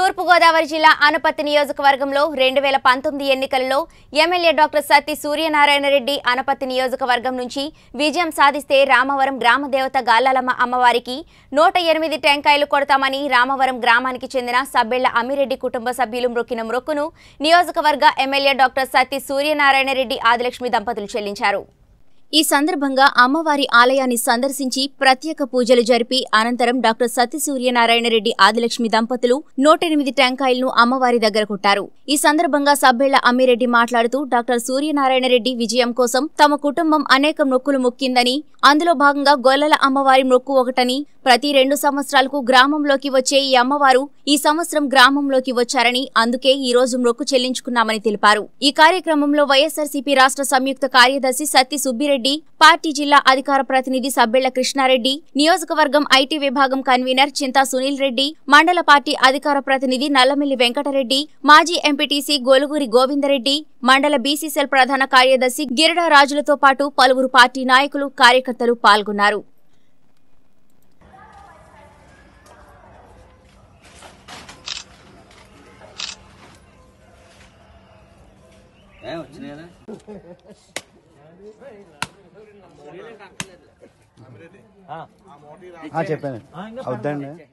తూర్పుగోదావరి జిల్లా అనపత్తి నియోజకవర్గంలో రెండు వేల పంతొమ్మిది ఎన్నికలలో ఎమ్మెల్యే డాక్టర్ సత్తి సూర్యనారాయణ రెడ్డి అనపత్తి నియోజకవర్గం నుంచి విజయం సాధిస్తే రామవరం గ్రామదేవత గాలాలమ్మ అమ్మవారికి నూట ఎనిమిది టెంకాయలు కొడతామని రామవరం గ్రామానికి చెందిన సబ్బెళ్ల అమ్మిరెడ్డి కుటుంబ సభ్యులు మృక్కిన మృక్కును నియోజకవర్గ ఎమ్మెల్యే డాక్టర్ సత్తి సూర్యనారాయణ రెడ్డి ఆదిలక్ష్మి దంపతులు చెల్లించారు ఈ సందర్భంగా అమ్మవారి ఆలయాన్ని సందర్శించి ప్రత్యేక పూజలు జరిపి అనంతరం డాక్టర్ సత్యసూర్యనారాయణరెడ్డి ఆదిలక్ష్మి దంపతులు నూట ఎనిమిది టెంకాయలను అమ్మవారి దగ్గర కొట్టారు ఈ సందర్భంగా సభ్యుల అమ్మిరెడ్డి మాట్లాడుతూ డాక్టర్ సూర్యనారాయణరెడ్డి విజయం కోసం తమ కుటుంబం అనేక మొక్కులు మొక్కిందని అందులో భాగంగా గొల్లల అమ్మవారి మొక్కు ఒకటని ప్రతి రెండు సంవత్సరాలకు గ్రామంలోకి వచ్చే ఈ అమ్మవారు ఈ సంవత్సరం గ్రామంలోకి వచ్చారని అందుకే ఈ రోజు మొక్కు చెల్లించుకున్నామని తెలిపారు ఈ కార్యక్రమంలో వైఎస్సార్సీపీ రాష్ట్ర సంయుక్త కార్యదర్శి సత్తి సుబ్బిరెడ్డి రెడ్డి పార్టీ జిల్లా అధికార ప్రతినిధి సబ్బెళ్ల కృష్ణారెడ్డి నియోజకవర్గం ఐటీ విభాగం కన్వీనర్ చింతా సునీల్ రెడ్డి మండల పార్టీ అధికార ప్రతినిధి నల్లమిల్లి వెంకటరెడ్డి మాజీ ఎంపీటీసీ గోలుగూరి గోవిందరెడ్డి మండల బీసీసీఎల్ ప్రధాన కార్యదర్శి గిరిడా రాజులతో పాటు పలువురు పార్టీ నాయకులు కార్యకర్తలు పాల్గొన్నారు వచ్చినాయనా చెప్పాను అవుద్దండి